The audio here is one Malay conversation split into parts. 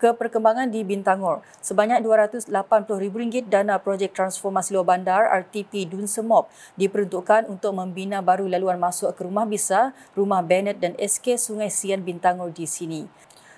ke perkembangan di Bintangor. Sebanyak RM280,000 dana projek transformasi luar bandar RTP Dun Semop diperuntukkan untuk membina baru laluan masuk ke rumah bisa, rumah Bennett dan SK Sungai Sian Bintangor di sini.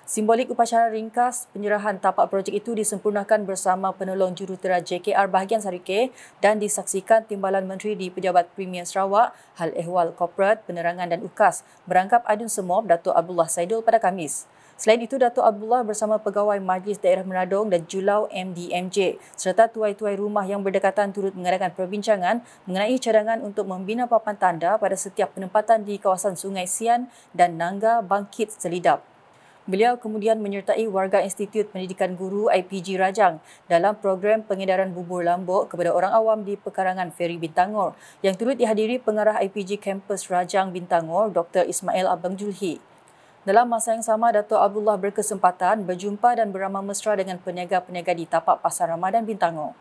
Simbolik upacara ringkas penyerahan tapak projek itu disempurnakan bersama penolong jurutera JKR Bahagian Sarike dan disaksikan Timbalan Menteri di Pejabat Premier Sarawak, Hal Ehwal Korporat, Penerangan dan Ukas, merangkap Adun Semop, Datuk Abdullah Saidul pada Kamis. Selain itu, Datuk Abdullah bersama pegawai Majlis Daerah Meradong dan Julau MDMJ serta tuai-tuai rumah yang berdekatan turut mengadakan perbincangan mengenai cadangan untuk membina papan tanda pada setiap penempatan di kawasan Sungai Sian dan Nangga Bangkit Selidap. Beliau kemudian menyertai warga Institut Pendidikan Guru IPG Rajang dalam program pengedaran bubur lambuk kepada orang awam di pekarangan Ferry Bintangor yang turut dihadiri pengarah IPG Kampus Rajang Bintangor Dr. Ismail Abang Julhi. Dalam masa yang sama, Dato' Abdullah berkesempatan berjumpa dan beramah mesra dengan peniaga-peniaga di tapak pasar Ramadan Bintango.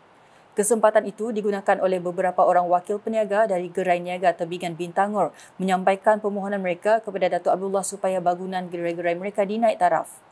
Kesempatan itu digunakan oleh beberapa orang wakil peniaga dari Gerai Niaga Tebingan Bintangor menyampaikan permohonan mereka kepada Dato' Abdullah supaya bangunan gerai-gerai mereka dinaik taraf.